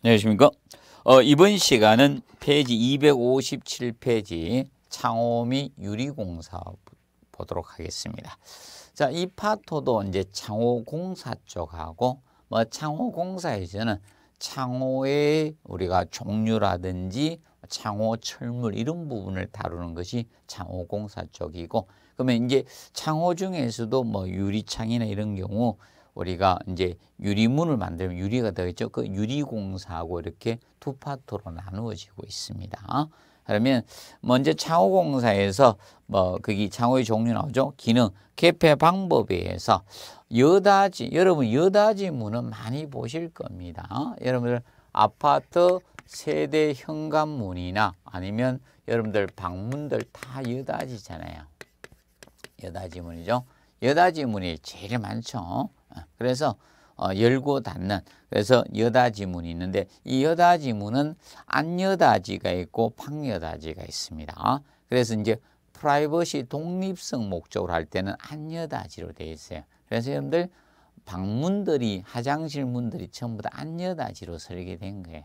안녕하십니까? 어, 이번 시간은 페이지 257페이지 창호미 유리공사 보도록 하겠습니다. 자, 이 파토도 이제 창호공사 쪽하고 뭐 창호공사에서는 창호의 우리가 종류라든지 창호 철물 이런 부분을 다루는 것이 창호공사 쪽이고 그러면 이제 창호 중에서도 뭐 유리창이나 이런 경우 우리가 이제 유리문을 만들면 유리가 되겠죠. 그 유리공사하고 이렇게 두 파트로 나누어지고 있습니다. 그러면 먼저 창호공사에서 뭐 그게 창호의 종류 나오죠. 기능, 개폐 방법에 의해서 여다지 여러분 여다지 문은 많이 보실 겁니다. 여러분들 아파트 세대 현관문이나 아니면 여러분들 방문들 다 여다지잖아요. 여다지 문이죠. 여다지 문이 제일 많죠. 그래서 어, 열고 닫는 그래서 여다지문이 있는데 이 여다지문은 안여다지가 있고 방여다지가 있습니다. 그래서 이제 프라이버시 독립성 목적으로 할 때는 안여다지로 되어 있어요. 그래서 여러분들 방문들이 화장실 문들이 전부 다 안여다지로 설계된 거예요.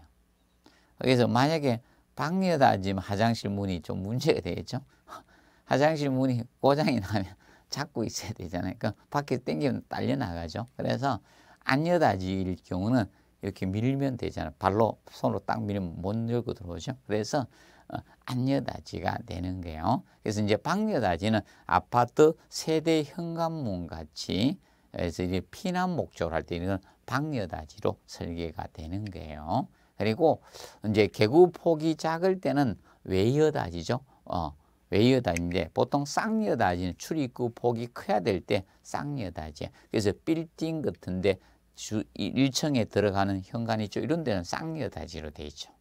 그래서 만약에 방여다지면 화장실 문이 좀 문제가 되겠죠. 화장실 문이 고장이 나면 잡고 있어야 되잖아요. 그러니까 밖에 당기면 딸려 나가죠. 그래서 안여다지 경우는 이렇게 밀면 되잖아요. 발로 손으로 딱 밀면 못 열고 들어오죠. 그래서 어, 안여다지가 되는 거예요. 그래서 이제 방여다지는 아파트 세대 현관문 같이 그래서 이제 피난 목적으로 할때이 방여다지로 설계가 되는 거예요. 그리고 이제 개구 폭이 작을 때는 외여다지죠. 어, 외여다인데 보통 쌍여다지는 출입구 폭이 커야 될 때 쌍여다지. 그래서 빌딩 같은데 주 1층에 들어가는 현관이 죠 이런 데는 쌍여다지로 돼 있죠.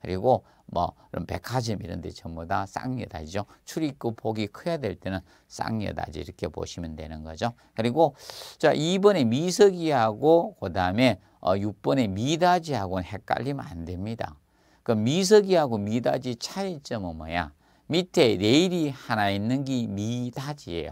그리고 뭐 이런 백화점 이런 데 전부 다 쌍여다지죠. 출입구 폭이 커야 될 때는 쌍여다지 이렇게 보시면 되는 거죠. 그리고 자 2번에 미석이하고 그다음에 6번에 어, 미다지하고는 헷갈리면 안 됩니다. 그 미석이하고 미다지 차이점은 뭐야? 밑에 레일이 하나 있는 게 미다지예요.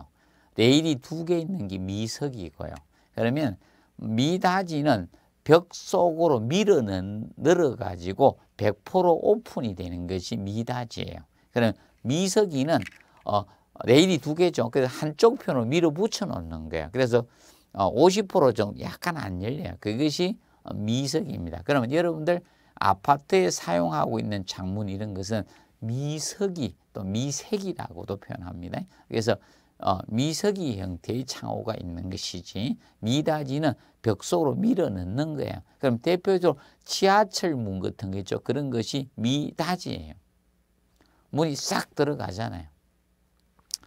레일이 두 개 있는 게 미석이고요. 그러면 미다지는 벽 속으로 밀어는 어가지고100% 오픈이 되는 것이 미다지예요. 그럼 미석이는 어, 레일이 두 개죠. 그래서 한쪽 편으로 밀어붙여 놓는 거예요. 그래서 어, 50% 정도 약간 안 열려요. 그것이 어, 미석입니다. 그러면 여러분들 아파트에 사용하고 있는 창문 이런 것은 미석이 또 미색이라고도 표현합니다. 그래서 어, 미석이 형태의 창호가 있는 것이지 미닫이는 벽 속으로 밀어넣는 거예요. 그럼 대표적으로 지하철 문 같은 거 있죠. 그런 것이 미닫이예요. 문이 싹 들어가잖아요.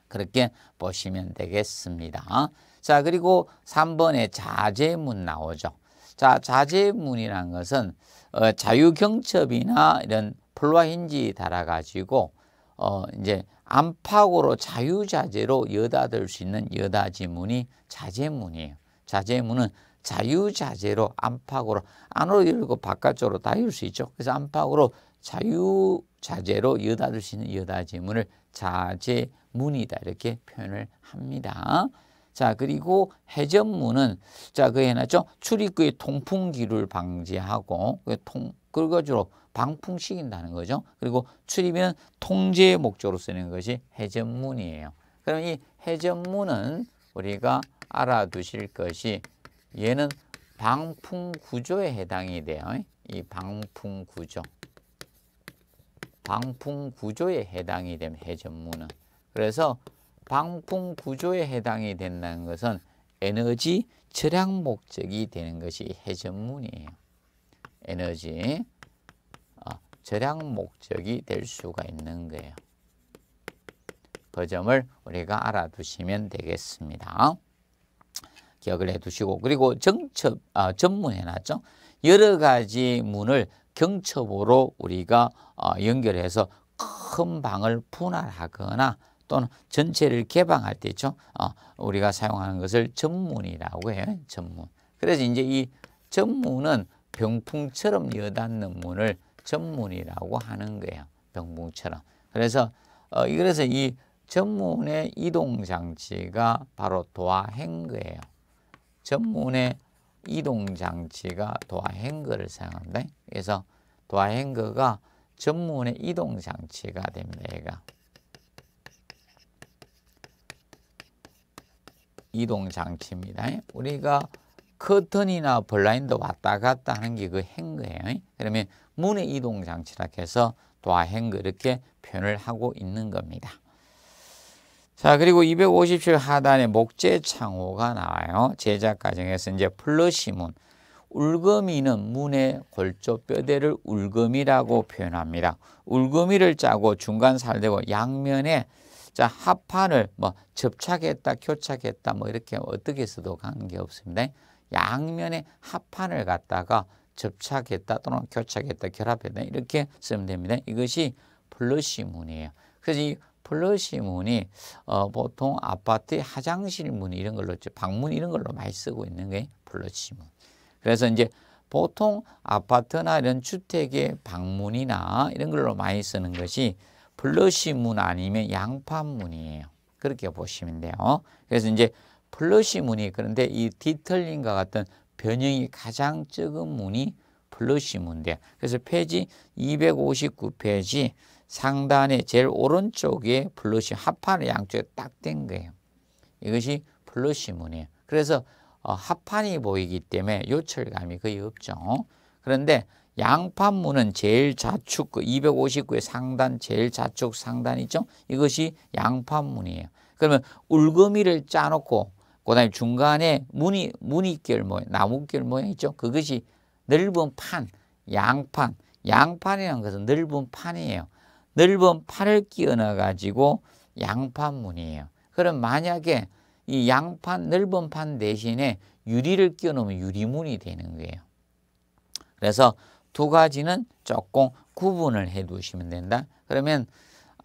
그렇게 보시면 되겠습니다. 자 그리고 3번에 자제문 나오죠. 자 자제문이란 것은 어, 자유경첩이나 이런 폴라인지 달아가지고 어 이제 안팎으로 자유자재로 여닫을 수 있는 여닫이문이 자재문이에요. 자재문은 자유자재로 안팎으로 안으로 열고 바깥쪽으로 다 열 수 있죠. 그래서 안팎으로 자유자재로 여닫을 수 있는 여닫이문을 자재문이다 이렇게 표현을 합니다. 자 그리고 해전문은 자그 해놨죠 출입구의 통풍기를 방지하고 그통 그리고 주로 방풍식인다는 거죠. 그리고 출입은 통제의 목적으로 쓰는 것이 해전문이에요. 그럼 이 해전문은 우리가 알아두실 것이 얘는 방풍 구조에 해당이 돼요. 이 방풍 구조. 방풍 구조에 해당이 되면 해전문은. 그래서 방풍 구조에 해당이 된다는 것은 에너지 절약 목적이 되는 것이 해전문이에요. 에너지 절약 목적이 될 수가 있는 거예요. 그 점을 우리가 알아두시면 되겠습니다. 기억을 해두시고 그리고 정첩 아, 전문해놨죠. 여러 가지 문을 경첩으로 우리가 어, 연결해서 큰 방을 분할하거나 또는 전체를 개방할 때 있죠. 어, 우리가 사용하는 것을 전문이라고 해요. 전문. 그래서 이제 이 전문은 병풍처럼 여닫는 문을 전문이라고 하는 거예요. 병풍처럼. 그래서 어, 그래서 이 전문의 이동 장치가 바로 도화행 거예요. 전문의 이동 장치가 도화행거를 사용합니다. 그래서 도화행거가 전문의 이동 장치가 됩니다. 얘가 이동 장치입니다. 우리가 커튼이나 블라인드 왔다 갔다 하는 게 그 행거예요. 그러면 문의 이동 장치라 해서 도행거 아 이렇게 표현을 하고 있는 겁니다. 자, 그리고 257 하단에 목재 창호가 나와요. 제작 과정에서 이제 플러시문, 울거미는 문의 골조뼈대를 울거미라고 표현합니다. 울거미를 짜고 중간 살대고 양면에 자 합판을 뭐 접착했다, 교착했다 뭐 이렇게 어떻게 써도 관계없습니다. 양면의 합판을 갖다가 접착했다 또는 교착했다 결합했다 이렇게 쓰면 됩니다. 이것이 플러시 문이에요. 그래서 이 플러시 문이 어, 보통 아파트 화장실 문 이런 걸로 방문 이런 걸로 많이 쓰고 있는 게 플러시 문. 그래서 이제 보통 아파트나 이런 주택의 방문이나 이런 걸로 많이 쓰는 것이 플러시 문 아니면 양판문이에요. 그렇게 보시면 돼요. 그래서 이제 플러시 무늬 그런데 이 뒤틀림과 같은 변형이 가장 적은 문이 플러시 문인데 그래서 페이지 259페이지 상단의 제일 오른쪽에 플러시 합판을 양쪽에 딱 된 거예요. 이것이 플러시 문이에요. 그래서 어, 합판이 보이기 때문에 요철감이 거의 없죠. 그런데 양판문은 제일 좌측 259의 그 상단 제일 좌측 상단이죠. 이것이 양판문이에요. 그러면 울거미를 짜놓고 그다음에 중간에 무늬 무늬결 모양, 나무결 모양 있죠. 그것이 넓은 판, 양판, 양판이라는 것은 넓은 판이에요. 넓은 판을 끼워 넣어 가지고 양판 무늬예요. 그럼 만약에 이 양판 넓은 판 대신에 유리를 끼워 놓으면 유리문이 되는 거예요. 그래서 두 가지는 조금 구분을 해 두시면 된다. 그러면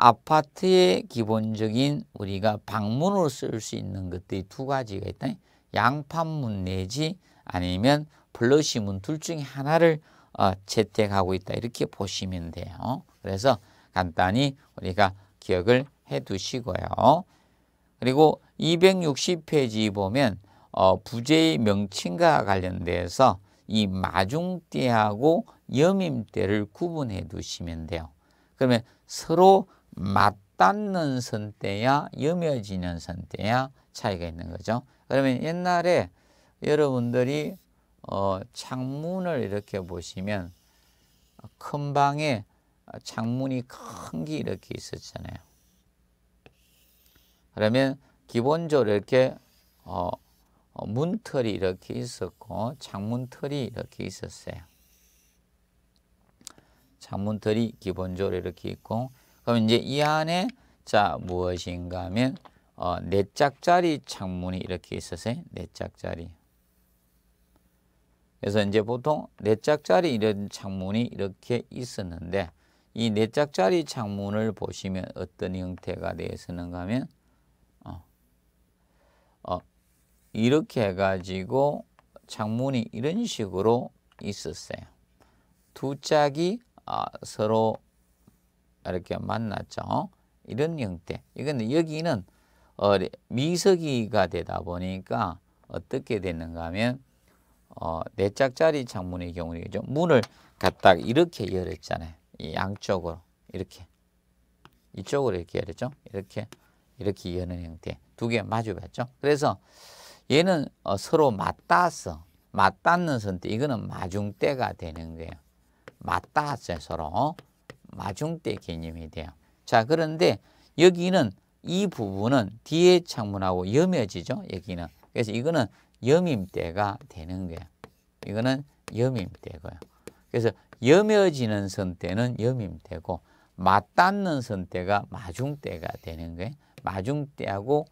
아파트의 기본적인 우리가 방문으로 쓸 수 있는 것들이 두 가지가 있다. 양판문 내지 아니면 플러시문 둘 중에 하나를 어, 채택하고 있다. 이렇게 보시면 돼요. 그래서 간단히 우리가 기억을 해 두시고요. 그리고 260페이지 보면 어, 부재의 명칭과 관련돼서 이 마중대하고 여임대를 구분해 두시면 돼요. 그러면 서로 맞닿는 선때야 여며지는 선때야 차이가 있는 거죠. 그러면 옛날에 여러분들이 어, 창문을 이렇게 보시면 큰 방에 창문이 큰 게 이렇게 있었잖아요. 그러면 기본적으로 이렇게 어, 어 문털이 이렇게 있었고 창문털이 이렇게 있었어요. 창문털이 기본적으로 이렇게 있고 그럼 이제 이 안에 자 무엇인가 하면 어, 네 짝짜리 창문이 이렇게 있었어요. 네 짝짜리. 그래서 이제 보통 네 짝짜리 이런 창문이 이렇게 있었는데 이네 짝짜리 창문을 보시면 어떤 형태가 되어 있었는가 하면 어, 어, 이렇게 해가지고 창문이 이런 식으로 있었어요. 두 짝이 아, 서로 이렇게 만났죠. 이런 형태. 이건 여기는 어, 미석이가 되다 보니까 어떻게 됐는가 하면 어, 네 짝짜리 창문의 경우죠 문을 갖다 이렇게 열었잖아요. 이 양쪽으로 이렇게 이쪽으로 이렇게 열었죠. 이렇게 이렇게 여는 형태 두 개 마주봤죠. 그래서 얘는 어, 서로 맞닿았어. 맞닿는 선택 이거는 마중대가 되는 거예요. 맞닿았어요 서로. 마중대 개념이 돼요. 자, 그런데 여기는 이 부분은 뒤에 창문하고 염여지죠. 여기는. 그래서 이거는 염임대가 되는 거예요. 이거는 염임대고요. 그래서 염여지는 선대는 염임대고 맞닿는 선대가 마중대가 되는 거예요. 마중대하고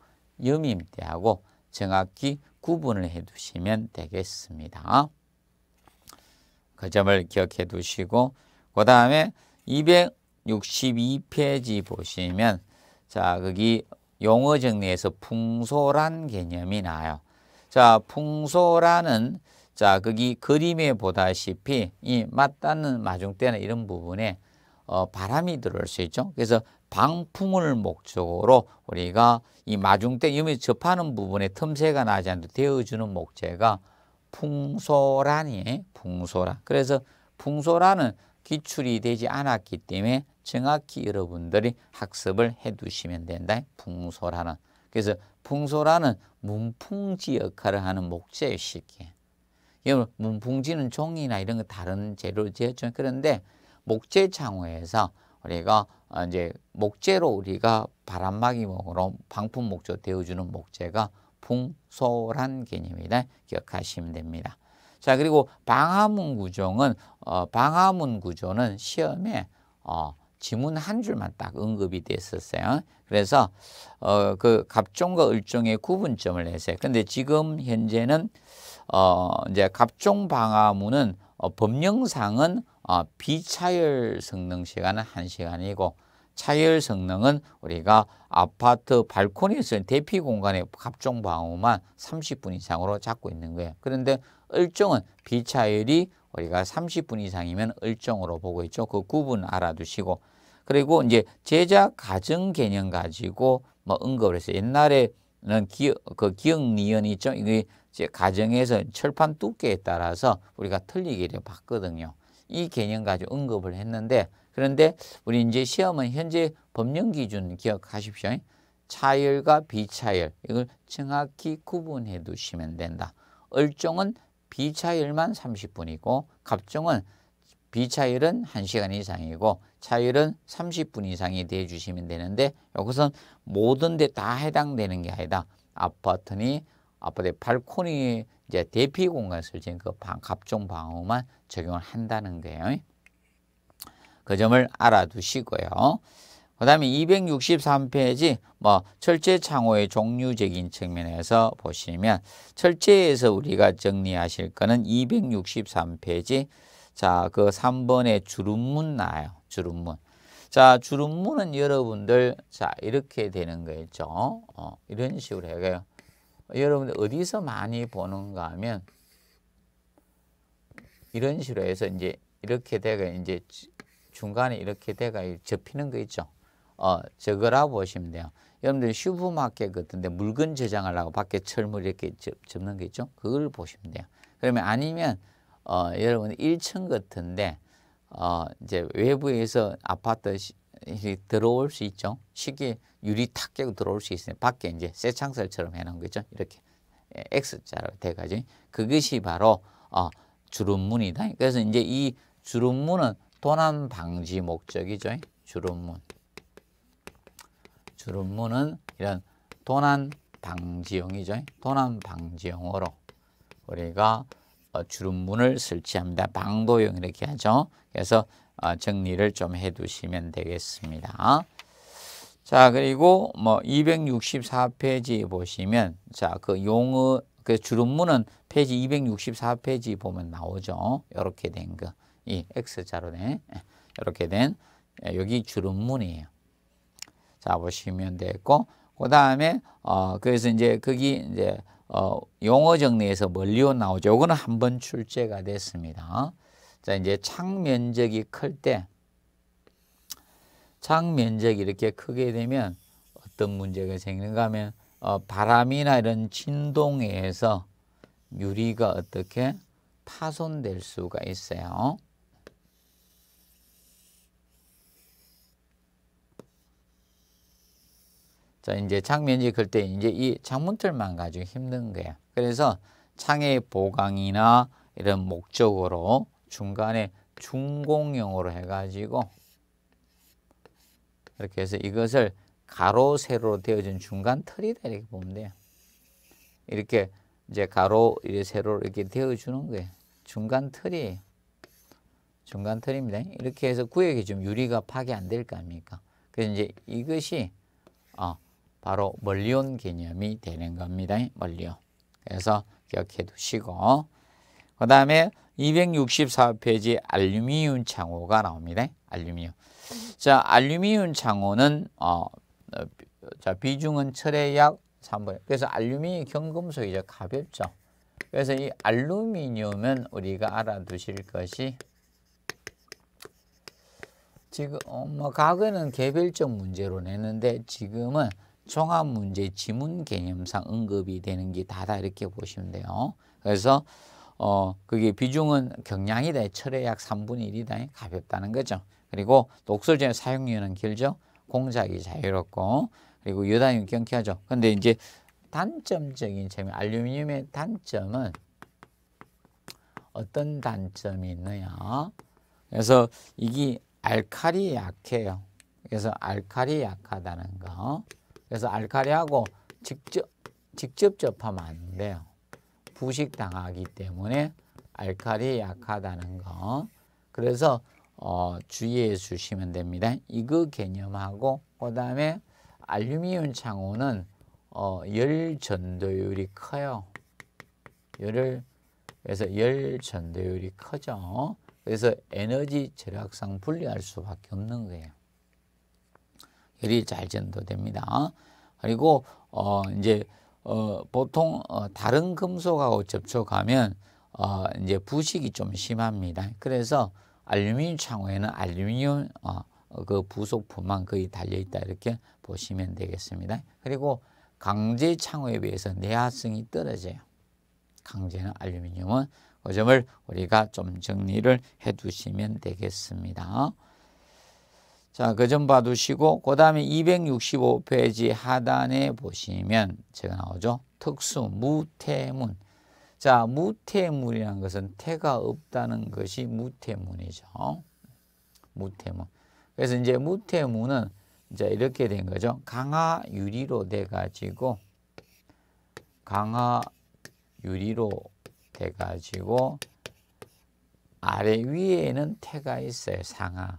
염임대하고 정확히 구분을 해 두시면 되겠습니다. 그 점을 기억해 두시고 그 다음에 262페이지 보시면 자 거기 용어 정리에서 풍소란 개념이 나요. 자풍소란은자 거기 그림에 보다시피 이 맞닿는 마중대나 이런 부분에 어, 바람이 들어올 수 있죠. 그래서 방풍을 목적으로 우리가 이 마중대 염이 접하는 부분에 틈새가 나지 않도록 되어주는 목재가 풍소란이에요. 풍소란. 그래서 풍소란은 기출이 되지 않았기 때문에 정확히 여러분들이 학습을 해두시면 된다. 풍소라는. 그래서 풍소라는 문풍지 역할을 하는 목재예요. 쉽게. 여러분 문풍지는 종이나 이런 거 다른 재료로 지었죠. 그런데 목재 창호에서 우리가 어, 이제 목재로 우리가 바람막이목으로 방풍 목조 되어주는 목재가 풍소란 개념이다. 기억하시면 됩니다. 자 그리고 방화문 구종은 어, 방화문 구조는 시험에 어, 지문 한 줄만 딱 언급이 됐었어요. 그래서 어, 그 갑종과 을종의 구분점을 했어요. 근데 지금 현재는 어, 이제 갑종 방화문은 어, 법령상은 어, 비차열 성능 시간은 한시간이고 차열 성능은 우리가 아파트 발코니에서 대피 공간의 갑종 방어만 30분 이상으로 잡고 있는 거예요. 그런데 을종은 비차열이 우리가 30분 이상이면 을정으로 보고 있죠. 그 구분 알아두시고 그리고 이제 제자 가정 개념 가지고 뭐 언급을 했어요. 옛날에는 기억, 그 기억 니언이 있죠. 이게 이제 가정에서 철판 두께에 따라서 우리가 틀리게 봤거든요. 이 개념 가지고 언급을 했는데 그런데 우리 이제 시험은 현재 법령 기준 기억하십시오. 차열과 비차열 이걸 정확히 구분해 두시면 된다. 얼종은 비차율만 30분이고 갑종은 비차율은 1시간 이상이고 차율은 30분 이상이 돼 주시면 되는데 여기서는 모든 데 다 해당되는 게 아니다. 아파트니 아파트의 발코니 이제 대피 공간을 지금 그 방, 갑종 방어만 적용을 한다는 거예요. 그 점을 알아두시고요. 그 다음에 263페이지 뭐 철제 창호의 종류적인 측면에서 보시면 철제에서 우리가 정리하실 거는 263페이지 자그 3번의 주름문 나요 주름문 자 주름문은 여러분들 자 이렇게 되는 거겠죠 어, 이런 식으로 해요 여러분들 어디서 많이 보는가 하면 이런 식으로 해서 이제 이렇게 돼가 이제 중간에 이렇게 돼가 접히는 거 있죠 어, 저거라 보시면 돼요. 여러분들 슈퍼마켓 같은데 물건 저장하려고 밖에 철물 이렇게 접는 접게 있죠? 그걸 보시면 돼요. 그러면 아니면 어, 여러분 1층 같은데 어, 이제 외부에서 아파트 시, 들어올 수 있죠. 시계 유리 탁 깨고 들어올 수있어요 밖에 이제 새 창살처럼 해놓은 거죠. 이렇게 예, X자로 돼가지고 그것이 바로 어, 주름문이다. 그래서 이제 이 주름문은 도난 방지 목적이죠. 주름문. 주름문은 이런 도난 방지형이죠. 도난 방지형으로 우리가 어, 주름문을 설치합니다. 방도형 이렇게 하죠. 그래서 어, 정리를 좀 해두시면 되겠습니다. 자 그리고 뭐 264페이지 보시면 자그 용어 그 주름문은 페이지 264페이지 보면 나오죠. 이렇게 된거이 X자로 된 이렇게 된 예, 여기 주름문이에요. 잡보시면 되고 그 다음에 어 그래서 이제 거기 이제 어 용어 정리에서 멀리온 나오죠. 요거는 한 번 출제가 됐습니다. 자 이제 창 면적이 클 때창 면적이 이렇게 크게 되면 어떤 문제가 생기는가 하면 어 바람이나 이런 진동에 의해서 유리가 어떻게 파손될 수가 있어요. 자, 이제 창면이 클 때 이제 이 창문틀만 가지고 힘든 거야. 그래서 창의 보강이나 이런 목적으로 중간에 중공용으로 해가지고 이렇게 해서 이것을 가로 세로로 되어진 중간 틀이다 이렇게 보면 돼요. 이렇게 이제 가로 세로 이렇게 되어주는 거예요. 중간 틀이 에요 중간 틀입니다. 이렇게 해서 구역이 좀 유리가 파괴 안 될 거 아닙니까? 그래서 이제 이것이 어, 바로 멀리온 개념이 되는 겁니다. 멀리온. 그래서 기억해 두시고 그 다음에 264페이지 알루미늄 창호가 나옵니다. 알루미늄. 자, 알루미늄 창호는 어, 자, 비중은 철의 약 3분의 그래서 알루미늄 경금속이죠. 가볍죠. 그래서 이 알루미늄은 우리가 알아두실 것이 지금 어, 뭐 과거는 개별적 문제로 내는데 지금은 종합문제 지문 개념상 언급이 되는 게 다다 이렇게 보시면 돼요. 그래서 어 그게 비중은 경량이다. 철의 약 3분의 1이다. 가볍다는 거죠. 그리고 독설전의 사용료는 길죠. 공작이 자유롭고 그리고 유단이 경쾌하죠. 근데 이제 단점적인 점이 알루미늄의 단점은 어떤 단점이 있느냐. 그래서 이게 알칼이 약해요. 그래서 알칼이 약하다는 거. 그래서 알칼리하고 직접, 직접 접하면 안 돼요. 부식당하기 때문에 알칼리 약하다는 거. 그래서 어, 주의해 주시면 됩니다. 이거 개념하고 그 다음에 알루미늄 창호는 어, 열 전도율이 커요. 열을 그래서 열 전도율이 커져 그래서 에너지 절약상 분리할 수밖에 없는 거예요. 열이 잘 전도됩니다. 그리고 어 이제 어 보통 어 다른 금속하고 접촉하면 어 이제 부식이 좀 심합니다. 그래서 알루미늄 창호에는 알루미늄 어, 그 부속품만 거의 달려 있다 이렇게 보시면 되겠습니다. 그리고 강제 창호에 비해서 내화성이 떨어져요. 강제는 알루미늄은 그 점을 우리가 좀 정리를 해 두시면 되겠습니다. 자, 그 점 봐두시고 그 다음에 265페이지 하단에 보시면 제가 나오죠. 특수 무태문. 자, 무태문이라는 것은 태가 없다는 것이 무태문이죠. 무태문. 그래서 이제 무태문은 이제 이렇게 된 거죠. 강화 유리로 돼 가지고 강화 유리로 돼 가지고 아래 위에는 태가 있어요. 상하.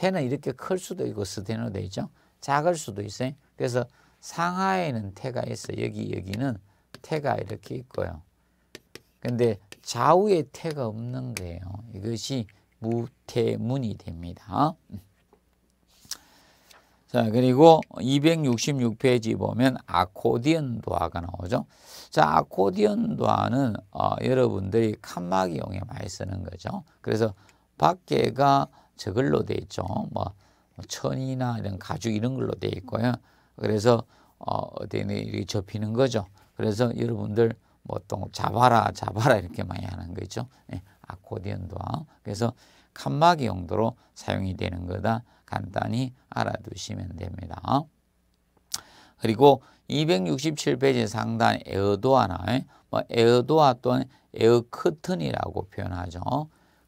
태는 이렇게 클 수도 있고 스테노도 있죠. 작을 수도 있어요. 그래서 상하에는 태가 있어. 여기 여기는 태가 이렇게 있고요. 근데 좌우에 태가 없는 거예요. 이것이 무태문이 됩니다. 자, 그리고 266페이지 보면 아코디언 도화가 나오죠. 자, 아코디언 도화는 어, 여러분들이 칸막이용에 많이 쓰는 거죠. 그래서 밖에가 저걸로 돼 있죠. 뭐, 뭐 천이나 이런 가죽 이런 걸로 돼 있고요. 그래서 어, 어디는 이렇게 접히는 거죠. 그래서 여러분들 보통 뭐 잡아라 잡아라 이렇게 많이 하는 거죠. 예, 아코디언도 그래서 칸막이 용도로 사용이 되는 거다. 간단히 알아두시면 됩니다. 그리고 267페이지 상단 에어도어나 에뭐 예, 에어도어 또는 에어커튼이라고 표현하죠.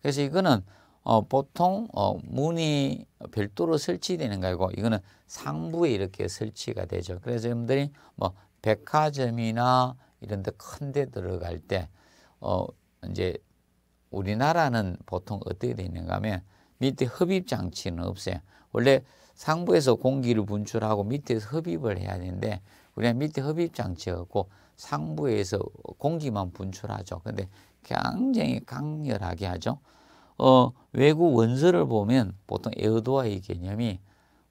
그래서 이거는 어, 보통 어, 문이 별도로 설치되는 거고 이거는 상부에 이렇게 설치가 되죠. 그래서 여러분들이 뭐 백화점이나 이런 데 큰 데 들어갈 때 어, 이제 우리나라는 보통 어떻게 되어 있는가 하면 밑에 흡입 장치는 없어요. 원래 상부에서 공기를 분출하고 밑에서 흡입을 해야 되는데 우리가 밑에 흡입 장치가 없고 상부에서 공기만 분출하죠. 근데 굉장히 강렬하게 하죠. 어, 외국 원서를 보면 보통 에어도아의 개념이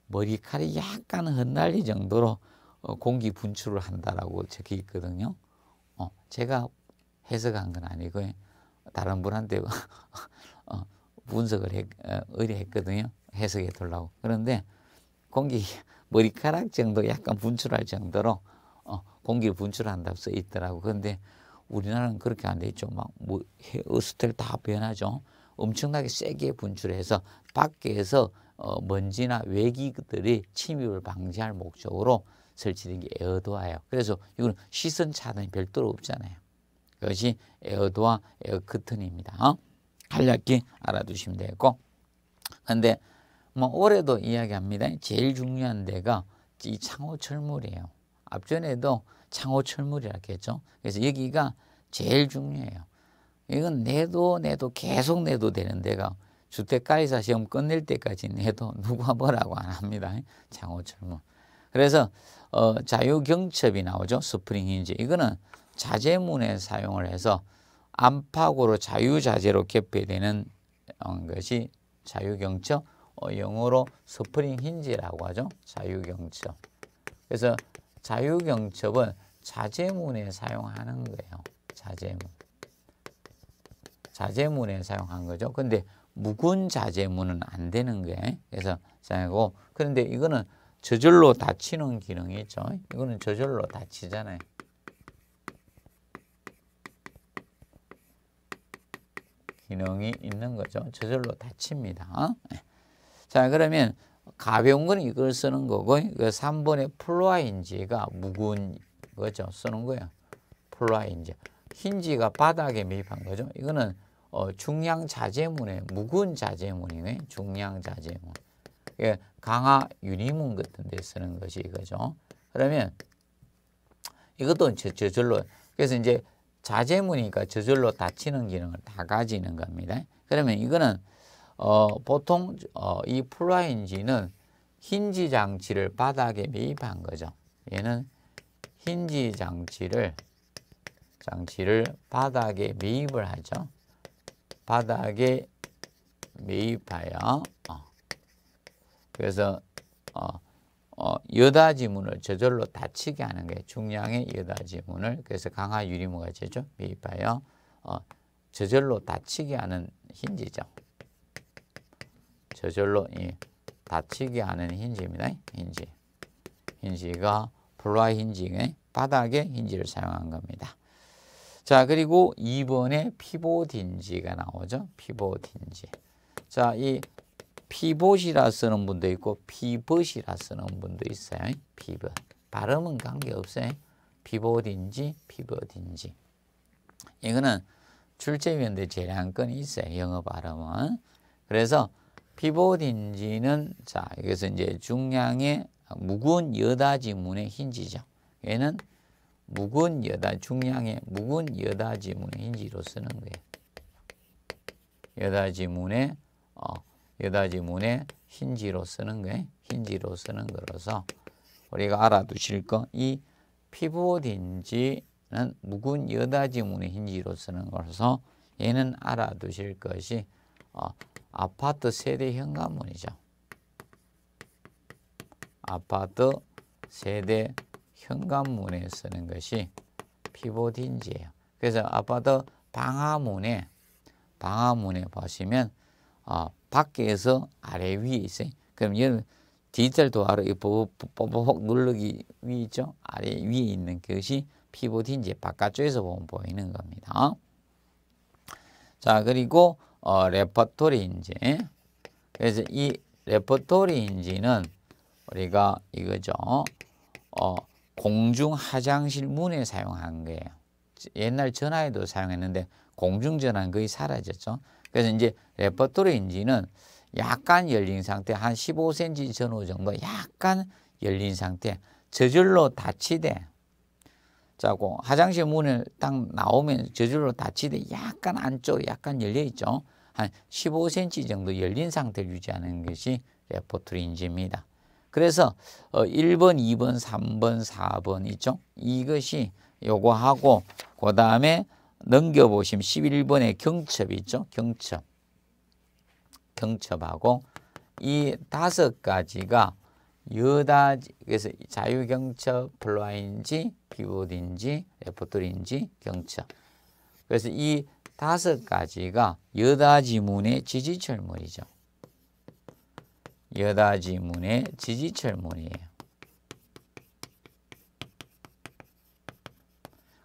머리칼이 약간 흩날릴 정도로 어, 공기 분출을 한다라고 적혀 있거든요. 어, 제가 해석한 건 아니고요. 다른 분한테 어, 분석을 했, 어, 의뢰했거든요. 해석해 달라고. 그런데 공기 머리카락 정도 약간 분출할 정도로 어, 공기를 분출한다고 써 있더라고. 그런데 우리나라는 그렇게 안 돼 있죠. 막 뭐, 헤어스타일 다 변하죠. 엄청나게 세게 분출해서 밖에서 어, 먼지나 외기들이 침입을 방지할 목적으로 설치된 게에어도아예요 그래서 이건 시선 차단이 별도로 없잖아요. 그것이 에어도어 에어커튼입니다. 어? 간략히 알아두시면 되겠고 근데 뭐 올해도 이야기합니다. 제일 중요한 데가 이 창호철물이에요. 앞전에도 창호철물이라고 했죠. 그래서 여기가 제일 중요해요. 이건 내도 내도 계속 내도 되는 데가 주택가이사 시험 끝낼 때까지 내도 누가 뭐라고 안 합니다. 장호철문. 그래서 어, 자유경첩이 나오죠. 스프링 힌지. 이거는 자재문에 사용을 해서 안팎으로 자유자재로 개폐되는 어, 것이 자유경첩, 어, 영어로 스프링 힌지라고 하죠. 자유경첩. 그래서 자유경첩은 자재문에 사용하는 거예요. 자재문. 자제문에 사용한 거죠. 근데 묵은 자제문은 안 되는 거예요. 그래서 사용하고 그런데 이거는 저절로 닫히는 기능이 있죠. 이거는 저절로 닫히잖아요. 기능이 있는 거죠. 저절로 닫힙니다. 네. 자 그러면 가벼운 건 이걸 쓰는 거고 그 3번의 플로아인지가 묵은 거죠. 쓰는 거예요. 플로아인지. 힌지가 바닥에 매입한 거죠. 이거는 어, 중량자재문에 묵은 자재문이네. 중량자재문. 예, 강화 유리문 같은 데 쓰는 것이 이거죠. 그러면 이것도 저, 저절로 그래서 이제 자재문이니까 저절로 닫히는 기능을 다 가지는 겁니다. 그러면 이거는 어, 보통 어, 이 플라인지는 힌지 장치를 바닥에 매입한 거죠. 얘는 힌지 장치를 장치를 바닥에 매입을 하죠. 바닥에 매입하여 어. 그래서 어, 어, 여다지문을 저절로 다치게 하는 게 중량의 여다지문을 그래서 강화 유리무가 제죠 매입하여 어, 저절로 다치게 하는 힌지죠. 저절로 예, 다치게 하는 힌지입니다. 힌지. 힌지가 플라 힌지의 바닥에 힌지를 사용한 겁니다. 자, 그리고 2번에 피봇인지가 나오죠. 피봇인지. 자, 이 피봇이라 쓰는 분도 있고 피벗이라 쓰는 분도 있어요. 피벗. 발음은 관계없어요. 피봇인지 피벗인지. 이거는 출제위원회 재량권이 있어요. 영어 발음은. 그래서 피봇인지는 자, 여기서 이제 중량의 무거운 여다 지문의 힌지죠. 얘는 묵은 여다 중량의 묵은 여다 지문인지로 쓰는 거예요. 여다 지문의 어, 여다 지문의 흰지로 쓰는 거예요. 흰지로 쓰는 거라서 우리가 알아두실 거 이 피부딘지는 묵은 여다 지문의 흰지로 쓰는 거라서 얘는 알아두실 것이 어, 아파트 세대 현관문이죠. 아파트 세대 현관문에 쓰는 것이 피봇인지예요 그래서 아파트 방화문에 방화문에 보시면 어, 밖에서 아래 위에 있어요. 그럼 얘는 디지털 도화로 뽀뽀뽀 누르기 위죠 아래 위에 있는 것이 피보딘지 바깥쪽에서 보면 보이는 겁니다. 자 그리고 어, 레퍼토리인지 그래서 이 레퍼토리인지는 우리가 이거죠. 어, 공중 화장실 문에 사용한 거예요. 옛날 전화에도 사용했는데 공중 전화는 거의 사라졌죠. 그래서 이제 레퍼토리인지는 약간 열린 상태, 한 15cm 전후 정도 약간 열린 상태, 저절로 닫히되 자고 화장실 문을 딱 나오면 저절로 닫히되 약간 안쪽 약간 열려 있죠. 한 15cm 정도 열린 상태를 유지하는 것이 레퍼토리인지입니다. 그래서 1번, 2번, 3번, 4번 있죠? 이것이 요거 하고 그 다음에 넘겨보시 11번에 경첩 있죠? 경첩. 경첩하고 이 다섯 가지가 여다 그래서 자유경첩, 플라인지, 피봇인지, 레포트인지 경첩. 그래서 이 다섯 가지가 여다지문의 지지철물이죠. 여다지문의 지지철문이에요.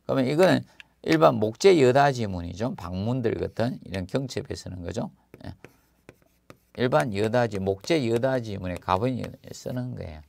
그러면 이거는 일반 목재 여다지문이죠. 방문들 같은 이런 경첩에 쓰는 거죠. 예. 일반 여다지, 목재 여다지문의 가번에 쓰는 거예요.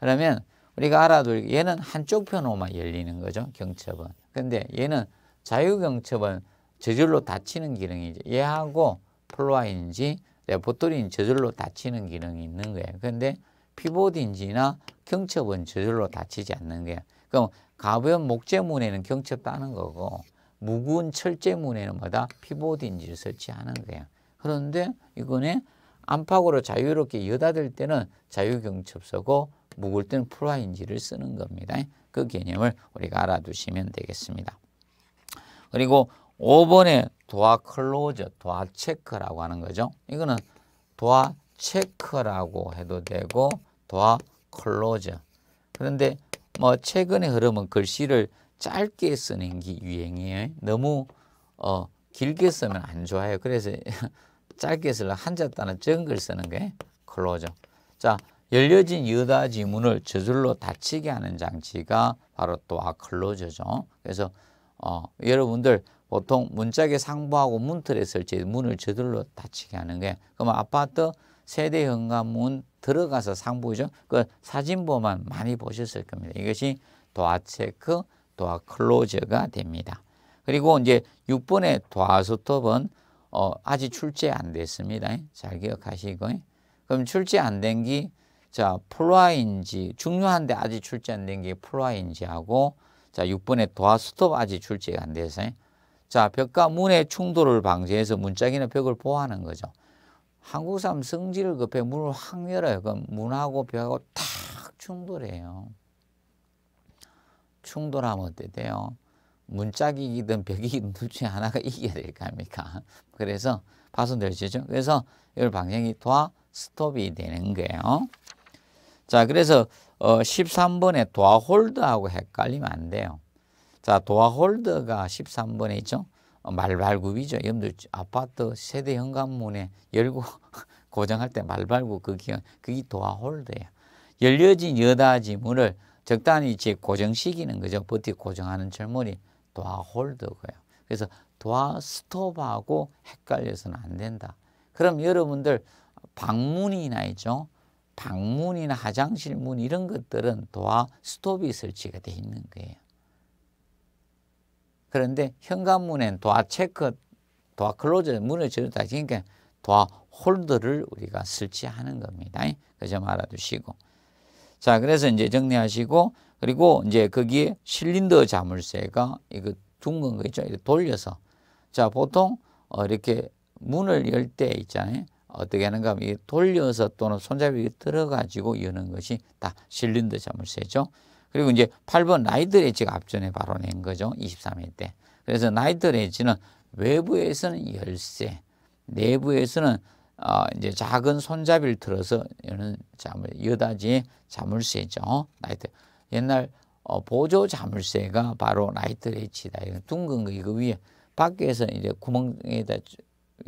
그러면 우리가 알아둘 얘는 한쪽 편으로만 열리는 거죠. 경첩은. 근데 얘는 자유경첩은 저절로 닫히는 기능이죠. 얘하고 플로아인지 레포토린 저절로 다치는 기능이 있는 거예요. 그런데 피보딘지나 경첩은 저절로 다치지 않는 거예요. 그럼 가벼운 목재문에는 경첩 따는 거고 무거운 철제문에는 뭐다? 피보딘지를 설치하는 거예요. 그런데 이거는 안팎으로 자유롭게 여닫을 때는 자유경첩 쓰고 묵을 때는 프라인지를 쓰는 겁니다. 그 개념을 우리가 알아두시면 되겠습니다. 그리고 5번에 도아 클로저, 도아 체크라고 하는 거죠. 이거는 도화 체크라고 해도 되고 도화 클로저. 그런데 뭐 최근의 흐름은 글씨를 짧게 쓰는 게 유행이에요. 너무 어, 길게 쓰면 안 좋아요. 그래서 짧게 쓰려 한자 따는 적글 쓰는 게 클로저. 자, 열려진 여닫이 문을 저절로 닫히게 하는 장치가 바로 또아 클로저죠. 그래서 어, 여러분들 보통 문짝에 상부하고 문틀에서 제 문을 저절로 닫히게 하는 게 그러면 아파트 세대 현관문 들어가서 상부죠. 그사진보면 많이 보셨을 겁니다. 이것이 도화체크, 도화클로저가 됩니다. 그리고 이제 6번의 도화스톱은 어, 아직 출제 안 됐습니다. 잘 기억하시고. 그럼 출제 안 된 게 자, 플라인지 중요한데 아직 출제 안 된 게플라인지하고 자, 6번의 도화스톱 아직 출제가 안 됐어요. 자, 벽과 문의 충돌을 방지해서 문짝이나 벽을 보호하는 거죠. 한국 사람 성질을 급해 문을 확 열어요. 그럼 문하고 벽하고 탁 충돌해요. 충돌하면 어떻 돼요? 문짝이든 벽이든 둘 중에 하나가 이겨야 될거 아닙니까? 그래서 파손될 수죠 그래서 이걸 방향이 도와 스톱이 되는 거예요. 자, 그래서 어, 13번에 도와 홀드하고 헷갈리면 안 돼요. 자, 도화홀더가 13번에 있죠. 어, 말발굽이죠. 여러분들 아파트 세대 현관문에 열고 고정할 때 말발굽 그기간 그게 도화홀더예요. 열려진 여닫이문을 적당히 위치 고정시키는 거죠. 버티 고정하는 철물이 도화홀더고요. 그래서 도화스톱하고 헷갈려서는 안 된다. 그럼 여러분들 방문이나 있죠. 방문이나 화장실 문 이런 것들은 도화스톱이 설치가 돼 있는 거예요. 그런데 현관문엔 도어 체크, 도어 클로즈 문을 열었다. 그러니까 도어 홀더를 우리가 설치하는 겁니다. 그 점 알아두시고. 자, 그래서 이제 정리하시고 그리고 이제 거기에 실린더 자물쇠가 이거 둥근 거 있죠. 이렇게 돌려서 자, 보통 어, 이렇게 문을 열 때 있잖아요. 어떻게 하는가 하면 돌려서 또는 손잡이 들어가지고 여는 것이 다 실린더 자물쇠죠. 그리고 이제 8번 라이드 레지가 앞전에 바로 낸 거죠. 23회 때. 그래서 라이드 레지는 외부에서는 열쇠, 내부에서는 어, 이제 작은 손잡이를 들어서 여는 자물, 여닫이의 자물쇠죠. 라이트. 옛날 어, 보조 자물쇠가 바로 라이트 레이치다. 이런 둥근 거 이거 위에 밖에서 이제 구멍에다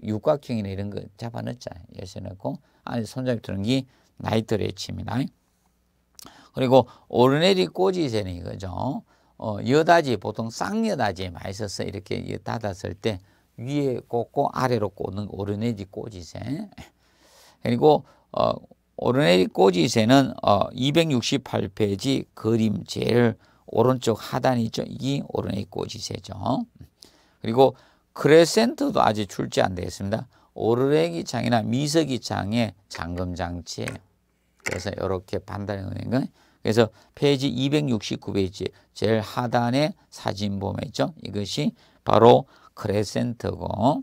육각형이나 이런 거 잡아넣자. 열쇠 넣고 안에 손잡이 들은 게 라이트 레이치입니다. 그리고 오르내리 꼬지 새는 이거죠. 어, 여다지 보통 쌍여다지에 많이 써서 이렇게 닫았을 때 위에 꽂고 아래로 꽂는 오르내리 꼬지새 그리고 어, 오르내리 꼬지새는 어, 268페이지 그림 제일 오른쪽 하단이 죠 이게 오르내리 꼬지새죠. 그리고 크레센트도 아직 출제 안 되어 습니다 오르내기 창이나 미석이 창의 잠금 장치예요. 그래서 이렇게 반달 은행은 그래서 페이지 269페이지 제일 하단에 사진 보면 있죠. 이것이 바로 크레센트고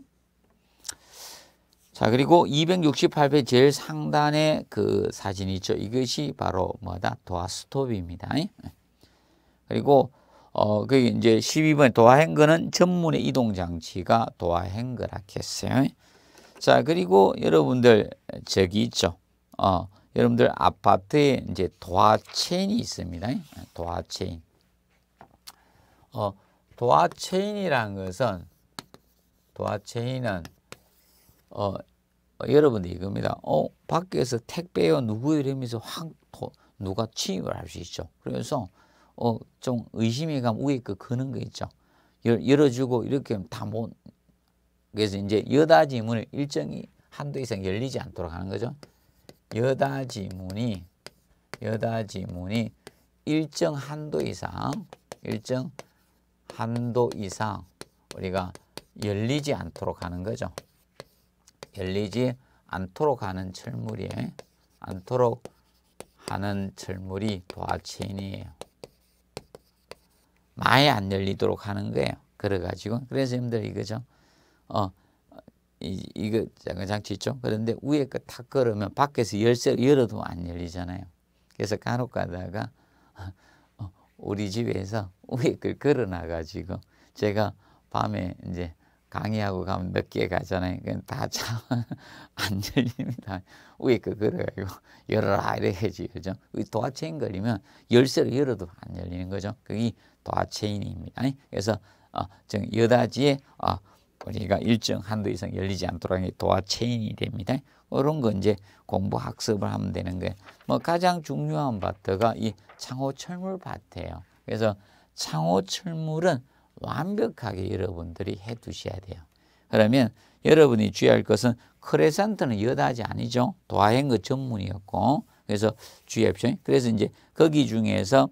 자 그리고 268페이지 제일 상단에 그사진 있죠. 이것이 바로 뭐다? 도화스톱입니다. 그리고 어, 그 이제 12번 도화행거는 전문의 이동장치가 도화행거라 했어요. 자, 그리고 여러분들 저기 있죠. 어, 여러분들 아파트에 이제 도화 체인이 있습니다. 도화 체인. 어, 도화 체인이란 것은 도화 체인은 어, 여러분들 이겁니다. 어, 밖에서 택배요 누구 이러면서 확 도, 누가 침입을 할 수 있죠. 그래서 어, 좀 의심이 감 위에 그 거는 거 있죠. 열, 어주고 이렇게 하면 다 못. 그래서 이제 여닫이 문을 일정이 한도 이상 열리지 않도록 하는 거죠. 여다 지문이 여다 지문이 일정 한도 이상 일정 한도 이상 우리가 열리지 않도록 하는 거죠. 열리지 않도록 하는 철물이 않도록 하는 철물이 도화체인이에요. 많이 안 열리도록 하는 거예요. 그래가지고 그래서 여러분들 이거죠. 어, 이, 이거 작은 장치 있죠? 그런데 위에 거탁 걸으면 밖에서 열쇠 열어도 안 열리잖아요. 그래서 간혹 가다가 어, 우리 집에서 위에 걸 걸어놔가지고 제가 밤에 이제 강의하고 가면 몇 개 가잖아요. 그냥 다참 안 열립니다. 위에 거 걸어가지고 열어라 이렇게 지 그죠? 도화체인 걸리면 열쇠로 열어도 안 열리는 거죠. 그게 도화체인입니다. 그래서 어, 여다지에 어, 거리가 일정 한도 이상 열리지 않도록 도화 체인이 됩니다. 이런 거 이제 공부 학습을 하면 되는 거예요. 뭐 가장 중요한 밭터가 이 창호 철물 밭이에요. 그래서 창호 철물은 완벽하게 여러분들이 해 두셔야 돼요. 그러면 여러분이 주의할 것은 크레산트는 여닫이 아니죠. 도화행 거 그 전문이었고 그래서 주의합시오. 그래서 이제 거기 중에서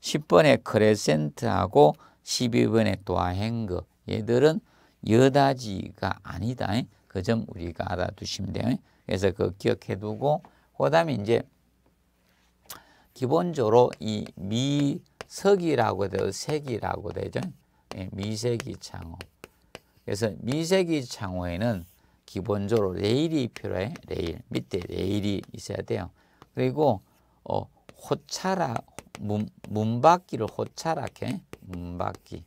10번의 크레센트하고 12번의 도화행 거 얘들은 여다지가 아니다. 그 점 우리가 알아두시면 돼요. 그래서 그 기억해두고 그다음에 이제 기본적으로 이 미석이라고 되어 색이라고 되죠. 예, 미세기 창호. 그래서 미세기 창호에는 기본적으로 레일이 필요해. 레일 밑에 레일이 있어야 돼요. 그리고 어, 호차라 문, 문바퀴를 호차락해. 문바퀴.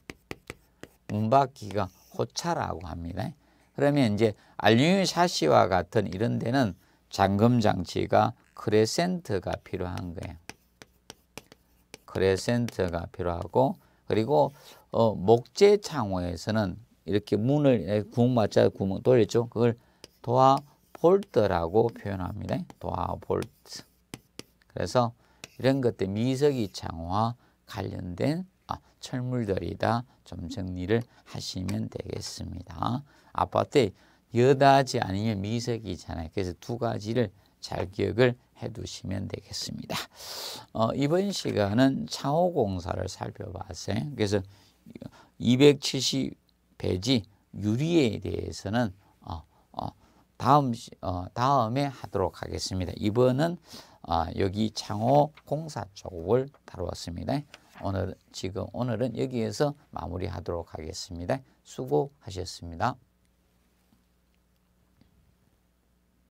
문바퀴가 호차라고 합니다. 그러면 이제 알루미늄 샤시와 같은 이런 데는 잠금 장치가 크레센트가 필요한 거예요. 크레센트가 필요하고 그리고 어, 목재 창호에서는 이렇게 문을 예, 구멍 맞자 구멍 돌렸죠. 그걸 도화 볼트라고 표현합니다. 도화 볼트. 그래서 이런 것들 미석이 창호와 관련된 철물들이다 좀 정리를 하시면 되겠습니다. 아파트에 여다지 아니면 미색이잖아요. 그래서 두 가지를 잘 기억을 해두시면 되겠습니다. 어, 이번 시간은 창호공사를 살펴봤어요. 그래서 270페이지 유리에 대해서는 어, 어, 다음, 시, 어, 다음에 하도록 하겠습니다. 이번은 어, 여기 창호공사 쪽을 다루었습니다. 오늘 지금 오늘은 여기에서 마무리하도록 하겠습니다. 수고하셨습니다.